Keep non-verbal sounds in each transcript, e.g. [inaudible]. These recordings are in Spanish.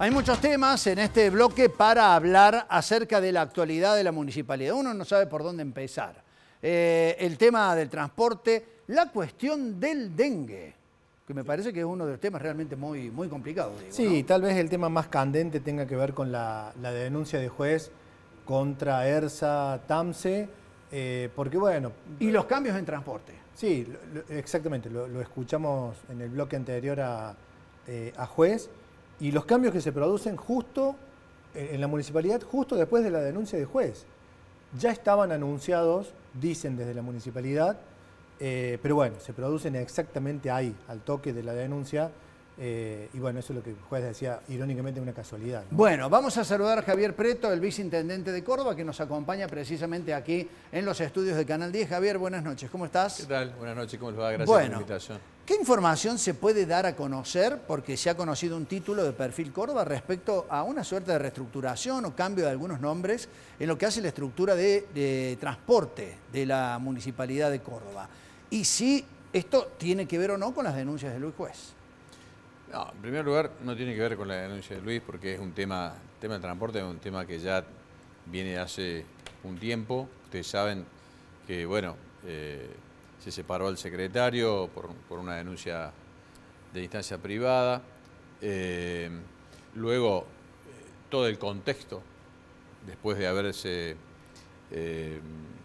Hay muchos temas en este bloque para hablar acerca de la actualidad de la municipalidad. Uno no sabe por dónde empezar. Eh, el tema del transporte, la cuestión del dengue que me parece que es uno de los temas realmente muy, muy complicados. sí, tal vez el tema más candente tenga que ver con la, denuncia de juez contra ERSA TAMSE, eh, porque bueno... Y los cambios en transporte. Sí, exactamente, lo, escuchamos en el bloque anterior a, eh, a juez y los cambios que se producen justo en la municipalidad, justo después de la denuncia del juez. Ya estaban anunciados, dicen desde la municipalidad, eh, pero bueno, se producen exactamente ahí, al toque de la denuncia, eh, y bueno, eso es lo que el juez decía, irónicamente una casualidad. Bueno, vamos a saludar a Javier Preto, el viceintendente de Córdoba, que nos acompaña precisamente aquí en los estudios de Canal 10. Javier, buenas noches, ¿cómo estás? ¿Qué tal? Buenas noches, ¿cómo les va? Gracias por la invitación. ¿Qué información se puede dar a conocer, porque se ha conocido un título de Perfil Córdoba, respecto a una suerte de reestructuración o cambio de algunos nombres en lo que hace la estructura de transporte de la Municipalidad de Córdoba? Y si esto tiene que ver o no con las denuncias de Luis Juez en primer lugar, no tiene que ver con la denuncia de Luis porque es un tema, tema de transporte es un tema que ya viene hace un tiempo. Ustedes saben que, bueno, eh, se separó el secretario por, una denuncia de instancia privada. Eh, luego, eh, todo el contexto, después de haberse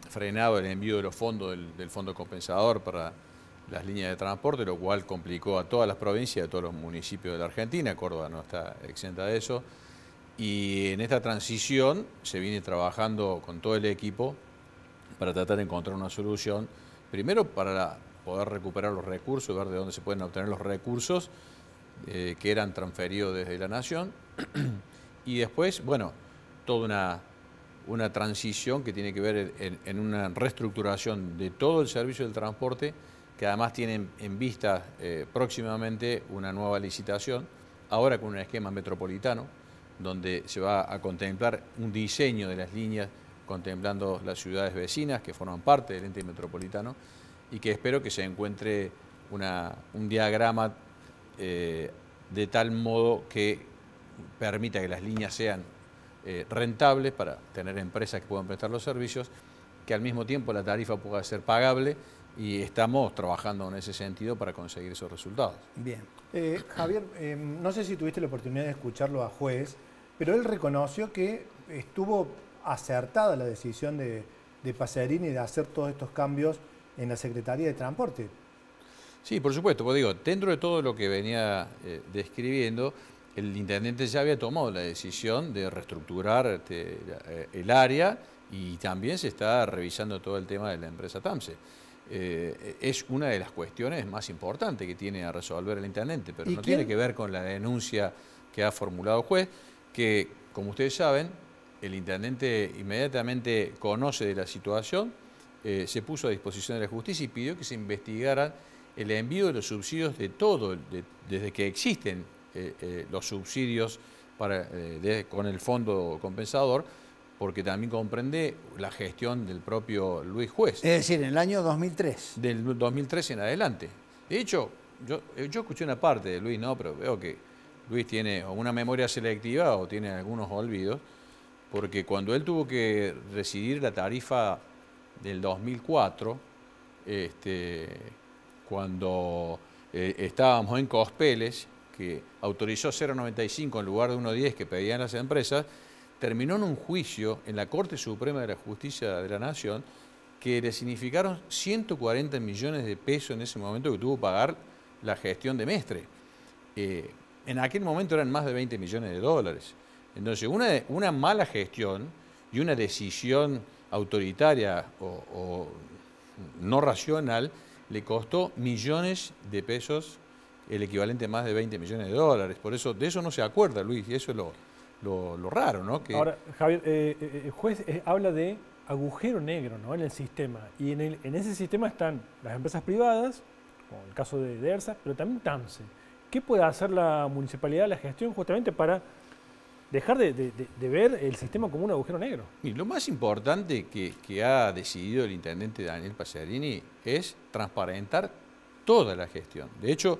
frenado el envío de los fondos del Fondo Compensador para las líneas de transporte, lo cual complicó a todas las provincias, a todos los municipios de la Argentina, Córdoba no está exenta de eso, y en esta transición se viene trabajando con todo el equipo para tratar de encontrar una solución, primero para poder recuperar los recursos, ver de dónde se pueden obtener los recursos eh, que eran transferidos desde la Nación, [clears throat] y después, bueno, toda una transición que tiene que ver en, una reestructuración de todo el servicio del transporte que además tienen en vista eh, próximamente una nueva licitación, ahora con un esquema metropolitano, donde se va a contemplar un diseño de las líneas contemplando las ciudades vecinas que forman parte del ente metropolitano y que espero que se encuentre un diagrama eh, de tal modo que permita que las líneas sean eh, rentables para tener empresas que puedan prestar los servicios, que al mismo tiempo la tarifa pueda ser pagable y estamos trabajando en ese sentido para conseguir esos resultados. Bien. Eh, Javier, eh, no sé si tuviste la oportunidad de escucharlo a juez, pero él reconoció que estuvo acertada la decisión de, de y de hacer todos estos cambios en la Secretaría de Transporte. Sí, por supuesto, pues digo, dentro de todo lo que venía eh, describiendo, el intendente ya había tomado la decisión de reestructurar este, el área y también se está revisando todo el tema de la empresa TAMSE. Eh, es una de las cuestiones más importantes que tiene a resolver el intendente, pero no tiene que ver con la denuncia que ha formulado el juez, que, como ustedes saben, el intendente inmediatamente conoce de la situación, eh, se puso a disposición de la justicia y pidió que se investigara el envío de los subsidios de todo, desde que existen eh, los subsidios con el fondo compensador, porque también comprende la gestión del propio Luis Juez. Es decir, en el año 2003. Del 2003 en adelante. De hecho, eh, yo, escuché una parte de Luis, ¿no? Pero veo que Luis tiene una memoria selectiva o tiene algunos olvidos, porque cuando él tuvo que recibir la tarifa del 2004, este, cuando eh, estábamos en Cospeles, que autorizó 0,95 en lugar de 1,10 que pedían las empresas, terminó en un juicio en la Corte Suprema de la Justicia de la Nación que le significaron 140 millones de pesos en ese momento que tuvo que pagar la gestión de Mestre. Eh, en aquel momento eran más de 20 millones de dólares. Entonces, una, mala gestión y una decisión autoritaria o, o no racional le costó millones de pesos, el equivalente a más de 20 millones de dólares. Por eso, de eso no se acuerda, Luis, y eso es lo, lo, raro, ¿no? Ahora, Javier, el eh, eh, eh, juez habla de agujero negro ¿no? en el sistema. Y en, ese sistema están las empresas privadas, como el caso de, Dersa, pero también TAMSE. ¿Qué puede hacer la municipalidad, la gestión, justamente para dejar de, ver el sistema como un agujero negro? Y lo más importante que, ha decidido el intendente Daniel Pasearini es transparentar toda la gestión. De hecho,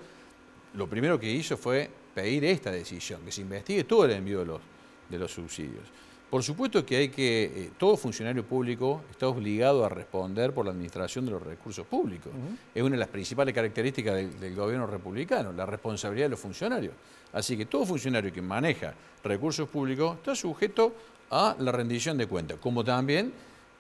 lo primero que hizo fue pedir esta decisión, que se investigue todo el envío de los de los subsidios. Por supuesto que hay que, eh, todo funcionario público está obligado a responder por la administración de los recursos públicos. Es una de las principales características del, gobierno republicano, la responsabilidad de los funcionarios. Así que todo funcionario que maneja recursos públicos está sujeto a la rendición de cuentas, como también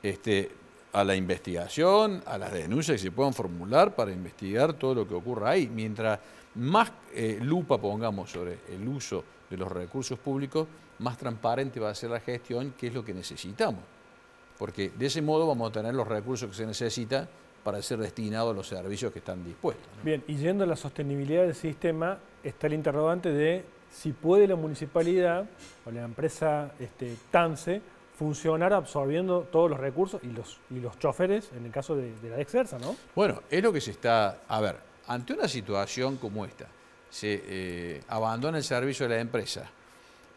este, a la investigación, a las denuncias que se puedan formular para investigar todo lo que ocurra ahí. Mientras más eh, lupa pongamos sobre el uso de los recursos públicos, más transparente va a ser la gestión, que es lo que necesitamos. Porque de ese modo vamos a tener los recursos que se necesita para ser destinados a los servicios que están dispuestos. Bien, y yendo a la sostenibilidad del sistema, está el interrogante de si puede la municipalidad o la empresa este, TANSE funcionar absorbiendo todos los recursos y los, y los choferes, en el caso de, la Exersa, ¿no? Bueno, es lo que se está... A ver, ante una situación como esta, se eh, abandona el servicio de la empresa,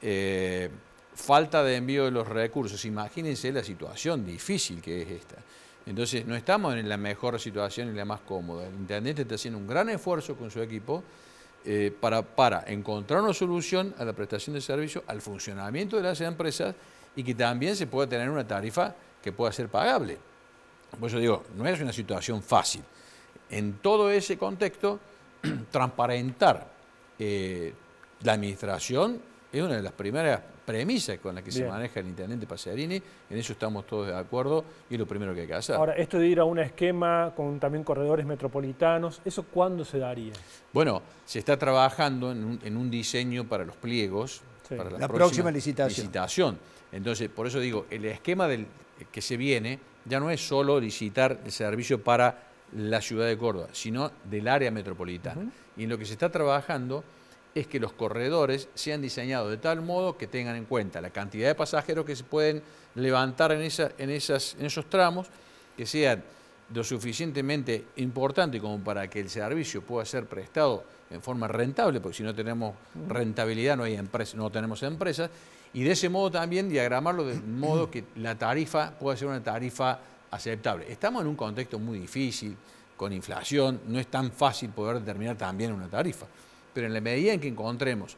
eh, falta de envío de los recursos, imagínense la situación difícil que es esta. Entonces no estamos en la mejor situación y la más cómoda. El intendente está haciendo un gran esfuerzo con su equipo eh, para, para encontrar una solución a la prestación de servicio, al funcionamiento de las empresas y que también se pueda tener una tarifa que pueda ser pagable. Por eso digo, no es una situación fácil. En todo ese contexto, [clears throat] transparentar eh, la administración es una de las primeras premisas con las que se maneja el intendente Pasearini, en eso estamos todos de acuerdo y lo primero que hay que hacer. Ahora, esto de ir a un esquema con también corredores metropolitanos, ¿eso cuándo se daría? Bueno, se está trabajando en un, diseño para los pliegos, para la, próxima, licitación. Entonces, por eso digo, el esquema del, que se viene ya no es solo licitar el servicio para la ciudad de Córdoba, sino del área metropolitana. Y en lo que se está trabajando es que los corredores sean diseñados de tal modo que tengan en cuenta la cantidad de pasajeros que se pueden levantar en, en, esas, en esos tramos, que sean lo suficientemente importante como para que el servicio pueda ser prestado en forma rentable, porque si no tenemos rentabilidad no, hay empresa, no tenemos empresas, y de ese modo también diagramarlo de modo [clears throat] que la tarifa pueda ser una tarifa aceptable. Estamos en un contexto muy difícil, con inflación, no es tan fácil poder determinar también una tarifa, pero en la medida en que encontremos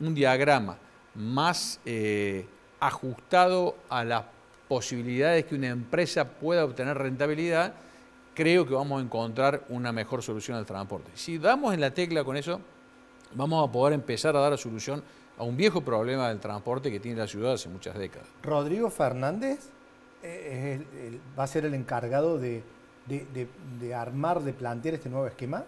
un diagrama más eh, ajustado a las posibilidades que una empresa pueda obtener rentabilidad, creo que vamos a encontrar una mejor solución al transporte. Si damos en la tecla con eso, vamos a poder empezar a dar la solución a un viejo problema del transporte que tiene la ciudad hace muchas décadas. Rodrigo Fernández va a ser el encargado de, armar, de plantear este nuevo esquema?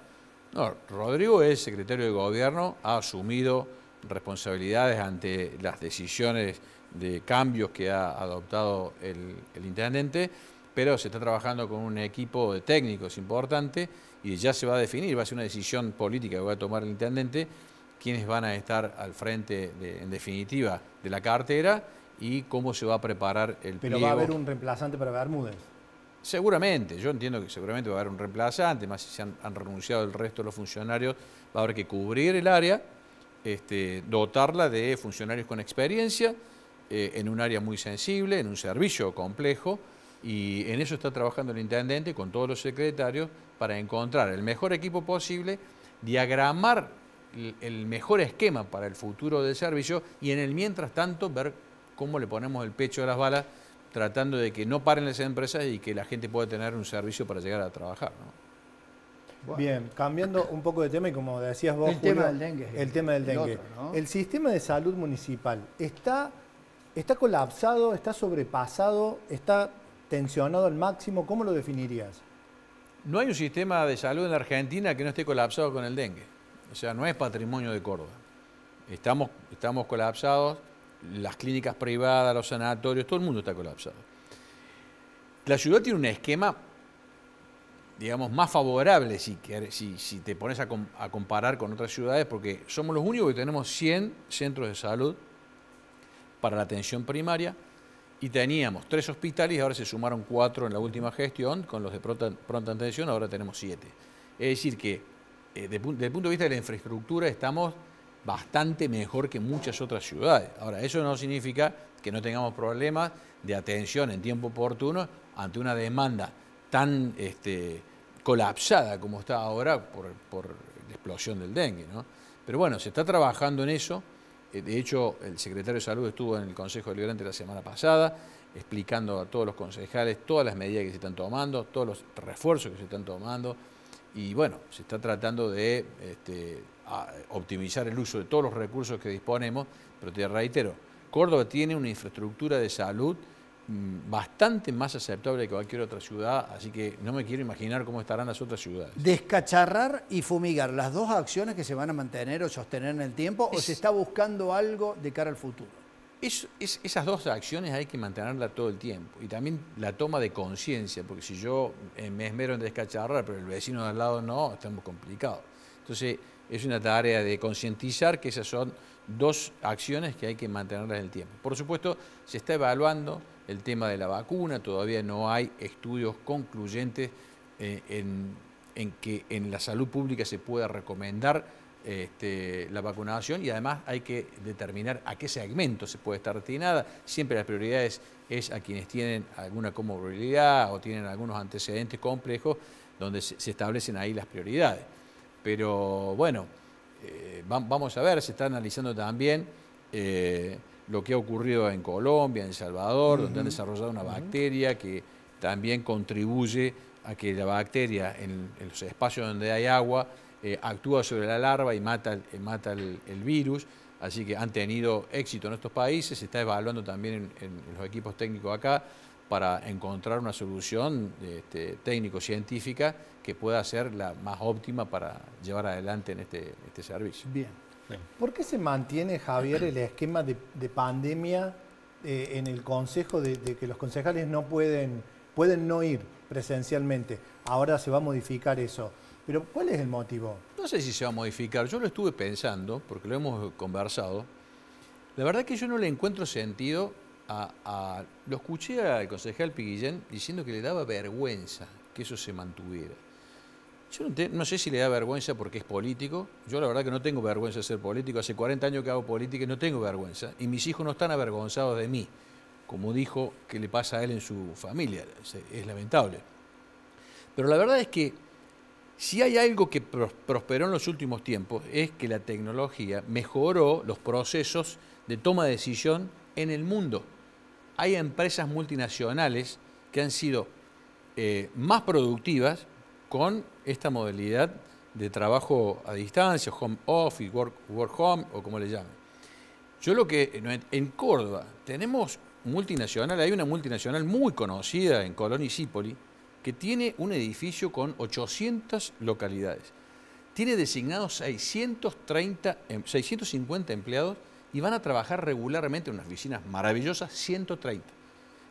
No, Rodrigo es secretario de gobierno, ha asumido responsabilidades ante las decisiones de cambios que ha adoptado el, intendente, pero se está trabajando con un equipo de técnicos importante y ya se va a definir, va a ser una decisión política que va a tomar el intendente, quienes van a estar al frente, en definitiva, de la cartera y cómo se va a preparar el Pero va a haber un reemplazante para Bermúdez. Seguramente, yo entiendo que seguramente va a haber un reemplazante, más si se han, renunciado el resto de los funcionarios, va a haber que cubrir el área, este, dotarla de funcionarios con experiencia eh, en un área muy sensible, en un servicio complejo, y en eso está trabajando el intendente con todos los secretarios para encontrar el mejor equipo posible, diagramar el mejor esquema para el futuro del servicio y en el mientras tanto ver cómo le ponemos el pecho a las balas tratando de que no paren las empresas y que la gente pueda tener un servicio para llegar a trabajar. Bien, cambiando un poco de tema y como decías vos, el tema del dengue. El tema del dengue. sistema de salud municipal está, está colapsado, está sobrepasado, está tensionado al máximo. ¿Cómo lo definirías? No hay un sistema de salud en Argentina que no esté colapsado con el dengue. O sea, no es patrimonio de Córdoba. Estamos, estamos colapsados las clínicas privadas, los sanatorios, todo el mundo está colapsado. La ciudad tiene un esquema, digamos, más favorable si, te pones a, comparar con otras ciudades, porque somos los únicos que tenemos 100 centros de salud para la atención primaria y teníamos tres hospitales, ahora se sumaron cuatro en la última gestión, con los de pronta, atención ahora tenemos siete. Es decir que, eh, desde el punto de vista de la infraestructura, estamos bastante mejor que muchas otras ciudades. Ahora, eso no significa que no tengamos problemas de atención en tiempo oportuno ante una demanda tan este, colapsada como está ahora por, la explosión del dengue. ¿no? Pero bueno, se está trabajando en eso. Eh, de hecho, el secretario de Salud estuvo en el Consejo Deliberante la semana pasada explicando a todos los concejales todas las medidas que se están tomando, todos los refuerzos que se están tomando. Y bueno, se está tratando de este, optimizar el uso de todos los recursos que disponemos, pero te reitero, Córdoba tiene una infraestructura de salud mm, bastante más aceptable que cualquier otra ciudad, así que no me quiero imaginar cómo estarán las otras ciudades. Descacharrar y fumigar, las dos acciones que se van a mantener o sostener en el tiempo, o se está buscando algo de cara al futuro. esas dos acciones hay que mantenerlas todo el tiempo y también la toma de conciencia, porque si yo eh, me esmero en descacharrar, pero el vecino de al lado no, estamos complicados. Entonces, es una tarea de concientizar que esas son dos acciones que hay que mantenerlas en el tiempo. Por supuesto, se está evaluando el tema de la vacuna, todavía no hay estudios concluyentes eh, en, que en la salud pública se pueda recomendar este, la vacunación y además hay que determinar a qué segmento se puede estar destinada. Siempre las prioridades es a quienes tienen alguna comorbilidad o tienen algunos antecedentes complejos donde se establecen ahí las prioridades pero bueno, eh, vamos a ver, se está analizando también eh, lo que ha ocurrido en Colombia, en El Salvador, donde han desarrollado una bacteria que también contribuye a que la bacteria en, los espacios donde hay agua eh, actúa sobre la larva y mata, mata el, virus. Así que han tenido éxito en estos países, se está evaluando también en los equipos técnicos acá para encontrar una solución este, técnico-científica que pueda ser la más óptima para llevar adelante en este, este servicio. Bien. ¿Por qué se mantiene, Javier, el esquema de, pandemia eh, en el Consejo de, que los concejales no pueden, pueden no ir presencialmente? Ahora se va a modificar eso. Pero ¿cuál es el motivo? No sé si se va a modificar. Yo lo estuve pensando, porque lo hemos conversado. La verdad que yo no le encuentro sentido a, lo escuché al concejal Piguillén diciendo que le daba vergüenza que eso se mantuviera. Yo no, no, sé si le da vergüenza porque es político. Yo la verdad que no tengo vergüenza de ser político. Hace 40 años que hago política y no tengo vergüenza. Y mis hijos no están avergonzados de mí, como dijo que le pasa a él en su familia. Es, lamentable. Pero la verdad es que si hay algo que prosperó en los últimos tiempos es que la tecnología mejoró los procesos de toma de decisión en el mundo hay empresas multinacionales que han sido eh, más productivas con esta modalidad de trabajo a distancia, home office, work, work home o como le llamen. Yo lo que en Córdoba tenemos multinacional, hay una multinacional muy conocida en Colón y Cipoli que tiene un edificio con 800 localidades. Tiene designados 630, 650 empleados y van a trabajar regularmente en unas oficinas maravillosas, 130.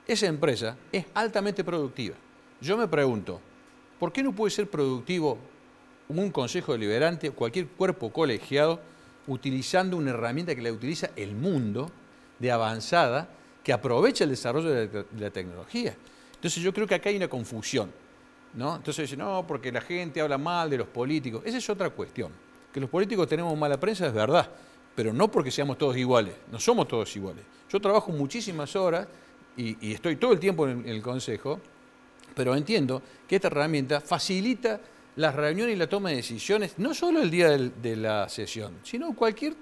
Esa empresa es altamente productiva. Yo me pregunto, ¿por qué no puede ser productivo un consejo deliberante, cualquier cuerpo colegiado, utilizando una herramienta que la utiliza el mundo de avanzada, que aprovecha el desarrollo de la, tecnología? Entonces yo creo que acá hay una confusión. ¿no? Entonces dicen, no, porque la gente habla mal de los políticos. Esa es otra cuestión. Que los políticos tenemos mala prensa es verdad pero no porque seamos todos iguales, no somos todos iguales. Yo trabajo muchísimas horas y, estoy todo el tiempo en el, Consejo, pero entiendo que esta herramienta facilita las reuniones y la toma de decisiones, no solo el día de la sesión, sino cualquier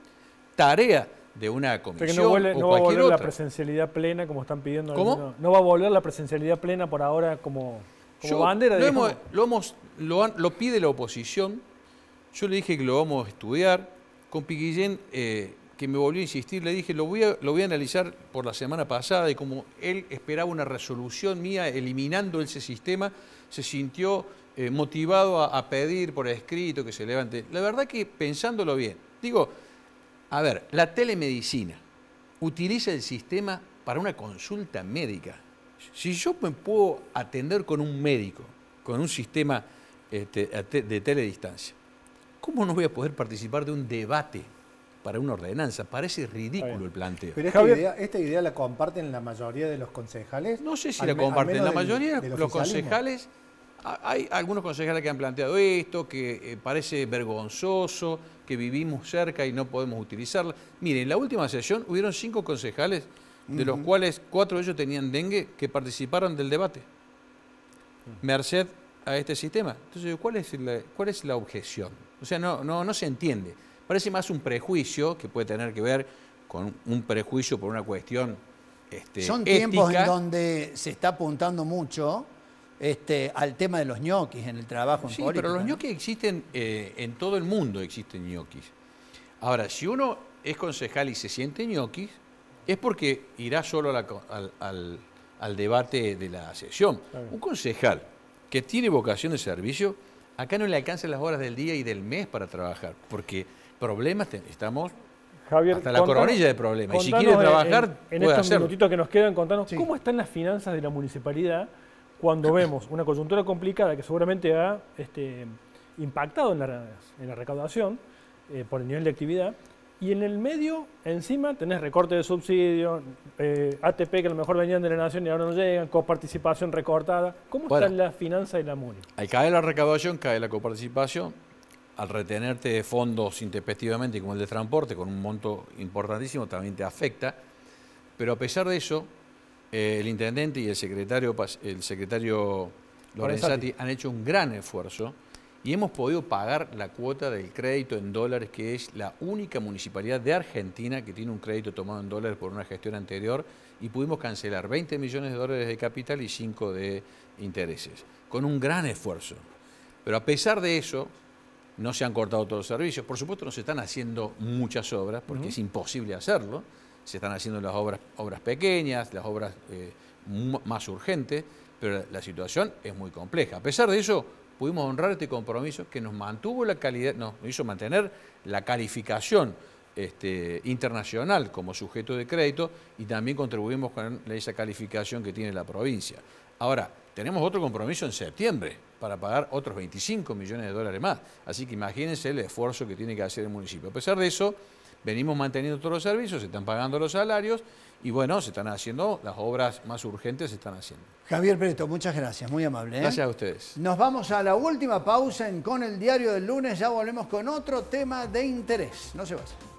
tarea de una comisión Porque no, vuelve, no va a volver la presencialidad plena como están pidiendo. ¿Cómo? No, va a volver la presencialidad plena por ahora como, bandera. Lo, lo, lo, lo, pide la oposición. Yo le dije que lo vamos a estudiar con Piquillén, eh, que me volvió a insistir, le dije, lo voy a, lo voy a analizar por la semana pasada y como él esperaba una resolución mía eliminando ese sistema, se sintió eh, motivado a, pedir por escrito que se levante. La verdad que pensándolo bien, digo, a ver, la telemedicina utiliza el sistema para una consulta médica. Si yo me puedo atender con un médico, con un sistema este, de teledistancia, ¿Cómo no voy a poder participar de un debate para una ordenanza? Parece ridículo el planteo. Pero esta idea, la comparten la mayoría de los concejales. No sé si la comparten. La mayoría los concejales, hay algunos concejales que han planteado esto, que eh, parece vergonzoso, que vivimos cerca y no podemos utilizarla. Miren, en la última sesión hubieron cinco concejales, de los cuales cuatro de ellos tenían dengue, que participaron del debate. Mm. Merced a este sistema. Entonces, ¿cuál es cuál es la objeción? O sea, no, no, no se entiende. Parece más un prejuicio que puede tener que ver con un prejuicio por una cuestión. Este, Son tiempos en donde se está apuntando mucho este, al tema de los ñoquis en el trabajo sí, política. Pero los ñoquis existen, eh, en todo el mundo existen ñoquis. Ahora, si uno es concejal y se siente ñoquis, es porque irá solo al, debate de la sesión. Un concejal que tiene vocación de servicio Acá no le alcanzan las horas del día y del mes para trabajar, porque problemas estamos hasta la coronilla de problemas. Y si quiere trabajar, en, estos minutitos que nos quedan, contanos cómo están las finanzas de la municipalidad cuando vemos una coyuntura complicada que seguramente ha este, impactado en la, recaudación eh, por el nivel de actividad y en el medio, encima, tenés recorte de subsidio, eh, ATP que a lo mejor venían de la nación y ahora no llegan, coparticipación recortada. ¿Cómo están las la finanza y la MUNI? Al caer la recaudación, cae la coparticipación. Al retenerte fondos intempestivamente, como el de transporte, con un monto importantísimo, también te afecta. Pero a pesar de eso, eh, el intendente y el secretario, el secretario Lorenzati han hecho un gran esfuerzo y hemos podido pagar la cuota del crédito en dólares, que es la única municipalidad de Argentina que tiene un crédito tomado en dólares por una gestión anterior, y pudimos cancelar 20 millones de dólares de capital y 5 de intereses, con un gran esfuerzo. Pero a pesar de eso, no se han cortado todos los servicios. Por supuesto, no se están haciendo muchas obras, porque es imposible hacerlo. Se están haciendo las obras, obras pequeñas, las obras eh, más urgentes, pero la situación es muy compleja. A pesar de eso, pudimos honrar este compromiso que nos mantuvo la calidad, nos hizo mantener la calificación este, internacional como sujeto de crédito y también contribuimos con esa calificación que tiene la provincia. Ahora, tenemos otro compromiso en septiembre para pagar otros 25 millones de dólares más. Así que imagínense el esfuerzo que tiene que hacer el municipio. A pesar de eso, venimos manteniendo todos los servicios, se están pagando los salarios y bueno, se están haciendo, las obras más urgentes se están haciendo. Javier Preto, muchas gracias, muy amable. ¿eh? Gracias a ustedes. Nos vamos a la última pausa en Con el Diario del Lunes, ya volvemos con otro tema de interés. No se vayan.